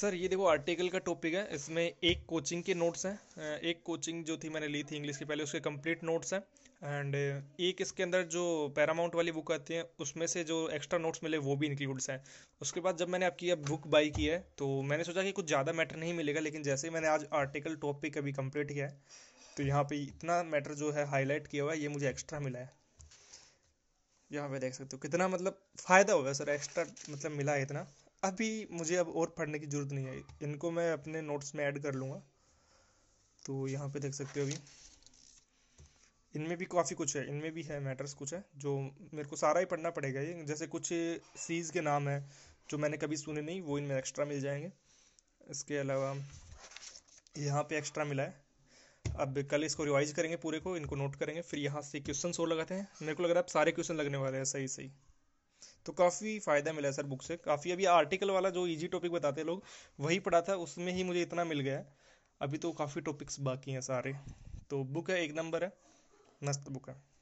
sir ये देखो article का टॉपिक है इसमें एक कोचिंग के नोट्स हैं एक कोचिंग जो थी मैंने ली थी इंग्लिश की पहले उसके कंप्लीट नोट्स हैं एंड एक इसके अंदर जो पैरामाउंट वाली बुक आती है उसमें से जो एक्स्ट्रा नोट्स मिले वो भी इंक्लूड्स हैं उसके बाद जब मैंने आपकी अब बुक बाई की है तो मैंने सोचा कि कुछ ज़्यादा मैटर नहीं मिलेगा लेकिन जैसे ही मैंने आज आर्टिकल टॉपिक अभी कम्प्लीट किया है तो यहाँ पर इतना मैटर जो है हाईलाइट किया हुआ है ये मुझे एक्स्ट्रा मिला है यहाँ पे देख सकते हो कितना मतलब फ़ायदा हुआ सर एक्स्ट्रा मतलब मिला है इतना अभी मुझे अब और पढ़ने की ज़रूरत नहीं आई इनको मैं अपने नोट्स में ऐड कर लूँगा तो यहाँ पे देख सकते हो अभी इनमें भी काफ़ी कुछ है इनमें भी है मैटर्स कुछ है जो मेरे को सारा ही पढ़ना पड़ेगा ये जैसे कुछ सीज़ के नाम है जो मैंने कभी सुने नहीं वो इनमें एक्स्ट्रा मिल जाएंगे इसके अलावा यहाँ पे एक्स्ट्रा मिला है अब कल इसको रिवाइज करेंगे पूरे को इनको नोट करेंगे फिर यहाँ से क्वेश्चन और लगाते हैं मेरे को लग रहा है अब सारे क्वेश्चन लगने वाले हैं सही सही तो काफ़ी फ़ायदा मिला सर बुक से काफ़ी अभी आर्टिकल वाला जो ईजी टॉपिक बताते लोग वही पढ़ा था उसमें ही मुझे इतना मिल गया अभी तो काफ़ी टॉपिक्स बाकी हैं सारे तो बुक है एक नंबर है मस्त बुक है